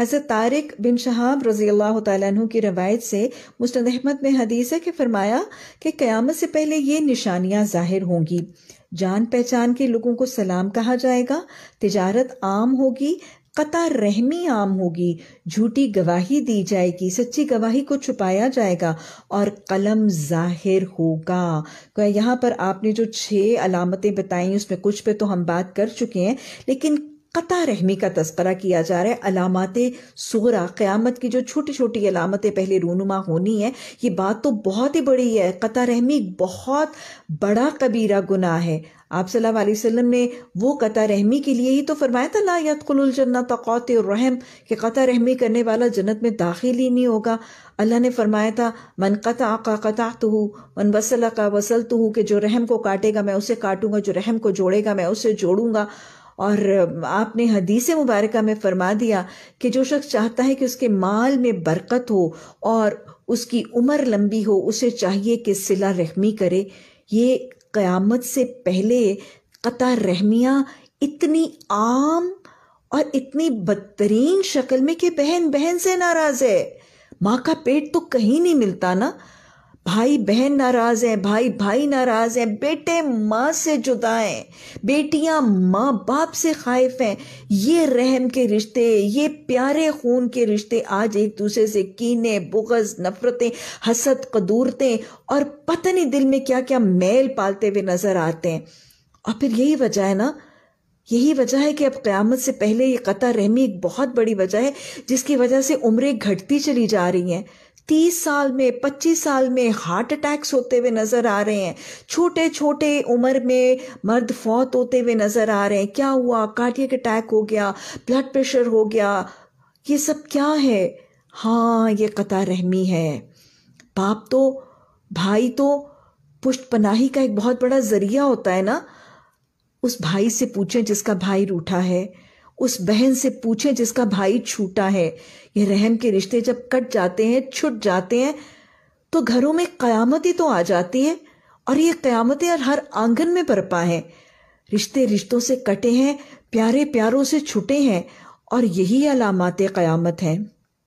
हज़रत तारिक बिन शहाब रजी अल्लाह तु की रवायत से मुस्द अहमद में हदीस है कि फरमाया कि क्यामत से पहले ये निशानियाँ ज़ाहिर होंगी जान पहचान के लोगों को सलाम कहा जाएगा तिजारत आम होगी कतार रहमी आम होगी झूठी गवाही दी जाएगी सच्ची गवाही को छुपाया जाएगा और कलम जाहिर होगा तो यहाँ पर आपने जो छः अलामतें बताई उसमें कुछ पे तो हम बात कर चुके हैं लेकिन क़ता रहमी का तस्करा किया जा रहा है अलामत सगरा क़्यामत की जो छोटी छोटी अलामतें पहले रूनुमा होनी है ये बात तो बहुत ही बड़ी है क़ता रहमी बहुत बड़ा कबीरा गुना है आप सल्लल्लाहु अलैहि वसल्लम ने वो कता रहमी के लिए ही तो फरमाया था लायतुलजन्नत कौत रहम कि कता रहमी करने वाला जन्नत में दाखिल ही नहीं होगा अल्लाह ने फरमाया था मन कता का कता तो हूँ मन वसल का वसल तो हूँ कि जो रहम को काटेगा मैं उसे काटूंगा जो रहम को जोड़ेगा मैं उसे जोड़ूंगा और आपने हदीस मुबारक में फरमा दिया कि जो शख्स चाहता है कि उसके माल में बरकत हो और उसकी उम्र लंबी हो उसे चाहिए कि सिला रहमी करे ये क़यामत से पहले कतार रहमियाँ इतनी आम और इतनी बदतरीन शक्ल में कि बहन बहन से नाराज़ है माँ का पेट तो कहीं नहीं मिलता ना भाई बहन नाराज़ हैं भाई भाई नाराज़ हैं बेटे माँ से जुदा हैं बेटियाँ माँ बाप से खाइफ हैं ये रहम के रिश्ते ये प्यारे खून के रिश्ते आज एक दूसरे से कीने बुगज नफ़रतें हसद कदूरतें और पता नहीं दिल में क्या क्या मैल पालते हुए नज़र आते हैं और फिर यही वजह है ना यही वजह है कि अब क़्यामत से पहले ये कता रहमी एक बहुत बड़ी वजह है जिसकी वजह से उम्रें घटती चली जा रही हैं तीस साल में पच्चीस साल में हार्ट अटैक्स होते हुए नज़र आ रहे हैं छोटे छोटे उम्र में मर्द फौत होते हुए नज़र आ रहे हैं क्या हुआ कार्डियक अटैक हो गया ब्लड प्रेशर हो गया ये सब क्या है हाँ ये कता रहमी है बाप तो भाई तो पुष्ट पनाही का एक बहुत बड़ा ज़रिया होता है ना उस भाई से पूछें जिसका भाई रूठा है उस बहन से पूछें जिसका भाई छूटा है ये रहम के रिश्ते जब कट जाते हैं छुट जाते हैं तो घरों में कयामतें तो आ जाती हैं और ये कयामतें हर आंगन में बरपा हैं रिश्ते रिश्तों से कटे हैं प्यारे प्यारों से छुटे हैं और यही अलामत क़यामत हैं